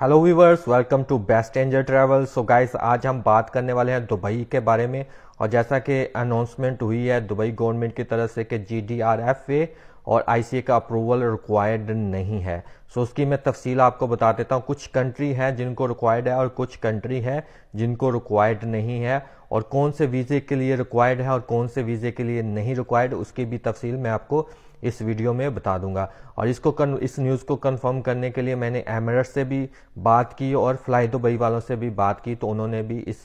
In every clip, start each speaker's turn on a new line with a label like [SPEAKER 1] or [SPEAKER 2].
[SPEAKER 1] Hello viewers welcome to best anger travel so guys आज हम बात करने वाले हैं दुबई के बारे में और जैसा कि अनाउंसमेंट हुई है दुबई गवर्नमेंट की तरफ से कि G D R F A और आई का अप्रूवल रिक्वायर्ड नहीं है सो उसकी मैं तफसील आपको बता देता हूँ कुछ कंट्री हैं जिनको रिक्वायर्ड है और कुछ कंट्री हैं जिनको रिक्वायर्ड नहीं है और कौन से वीज़े के लिए रिक्वायर्ड है और कौन से वीज़े के लिए नहीं रिक्वायर्ड उसकी भी तफसील मैं आपको इस वीडियो में बता दूंगा और इसको कन, इस न्यूज़ को कंफर्म करने के लिए मैंने एमरट से भी बात की और फ्लाई दुबई वालों से भी बात की तो उन्होंने भी इस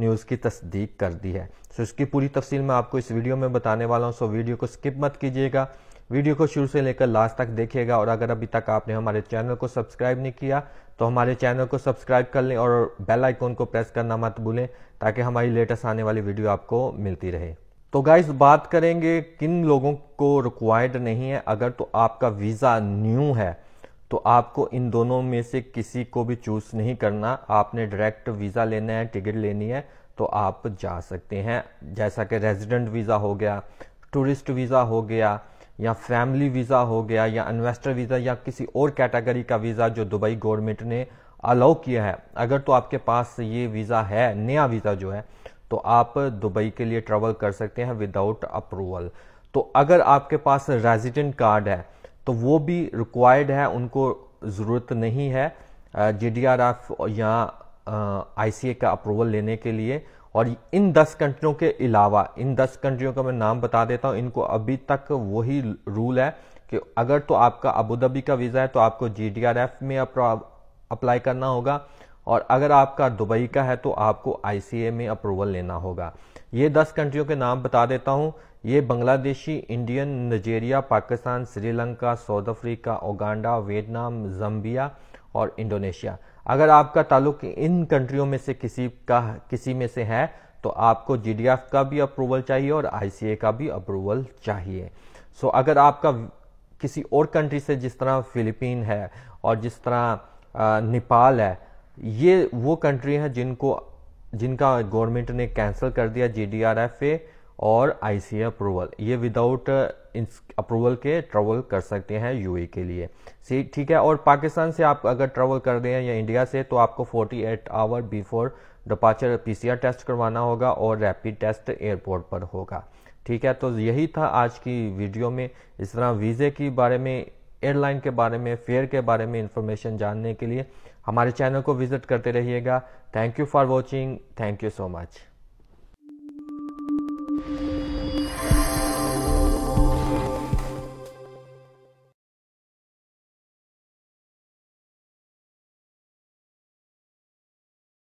[SPEAKER 1] न्यूज़ की तस्दीक कर दी है सो इसकी पूरी तफसील मैं आपको इस वीडियो में बताने वाला हूँ सो वीडियो को स्किप मत कीजिएगा वीडियो को शुरू से लेकर लास्ट तक देखिएगा और अगर अभी तक आपने हमारे चैनल को सब्सक्राइब नहीं किया तो हमारे चैनल को सब्सक्राइब कर लें और बेल आइकॉन को प्रेस करना मत भूलें ताकि हमारी लेटेस्ट आने वाली वीडियो आपको मिलती रहे तो गाइज बात करेंगे किन लोगों को रिक्वायर्ड नहीं है अगर तो आपका वीज़ा न्यू है तो आपको इन दोनों में से किसी को भी चूज नहीं करना आपने डायरेक्ट वीज़ा लेना है टिकट लेनी है तो आप जा सकते हैं जैसा कि रेजिडेंट वीज़ा हो गया टूरिस्ट वीज़ा हो गया या फैमिली वीज़ा हो गया या इन्वेस्टर वीज़ा या किसी और कैटेगरी का वीज़ा जो दुबई गवर्नमेंट ने अलाउ किया है अगर तो आपके पास ये वीज़ा है नया वीज़ा जो है तो आप दुबई के लिए ट्रैवल कर सकते हैं विदाउट अप्रूवल तो अगर आपके पास रेजिडेंट कार्ड है तो वो भी रिक्वायर्ड है उनको ज़रूरत नहीं है जी डी आर एफ या आई सी ए का अप्रूवल लेने के लिए और इन दस कंट्रियों के अलावा इन दस कंट्रियों का मैं नाम बता देता हूं इनको अभी तक वही रूल है कि अगर तो आपका अबूधाबी का वीज़ा है तो आपको जी में अप्लाई करना होगा और अगर आपका दुबई का है तो आपको आई में अप्रूवल लेना होगा ये दस कंट्रियों के नाम बता देता हूँ ये Bangladeshi Indian नजेरिया Pakistan Sri Lanka south Africa ओगांडा Vietnam Zambia और इंडोनेशिया अगर आपका ताल्लुक इन कंट्रियों में से किसी का किसी में से है तो आपको जी का भी अप्रूवल चाहिए और आईसीए का भी अप्रूवल चाहिए सो अगर आपका किसी और कंट्री से जिस तरह फिलीपीन है और जिस तरह नेपाल है ये वो कंट्री है जिनको जिनका गवर्नमेंट ने कैंसिल कर दिया G D R F A और आईसी अप्रूवल ये विदाउट अप्रूवल uh, के ट्रैवल कर सकते हैं यूए के लिए सी ठीक है और पाकिस्तान से आप अगर ट्रेवल कर रहे हैं या इंडिया से तो आपको 48 hour before departure PCR test करवाना होगा और रैपिड टेस्ट एयरपोर्ट पर होगा ठीक है तो यही था आज की वीडियो में इस तरह वीज़े के बारे में एयरलाइन के बारे में फेयर के बारे में इंफॉर्मेशन जानने के लिए हमारे चैनल को विज़िट करते रहिएगा thank you for watching thank you so much Mm-hmm.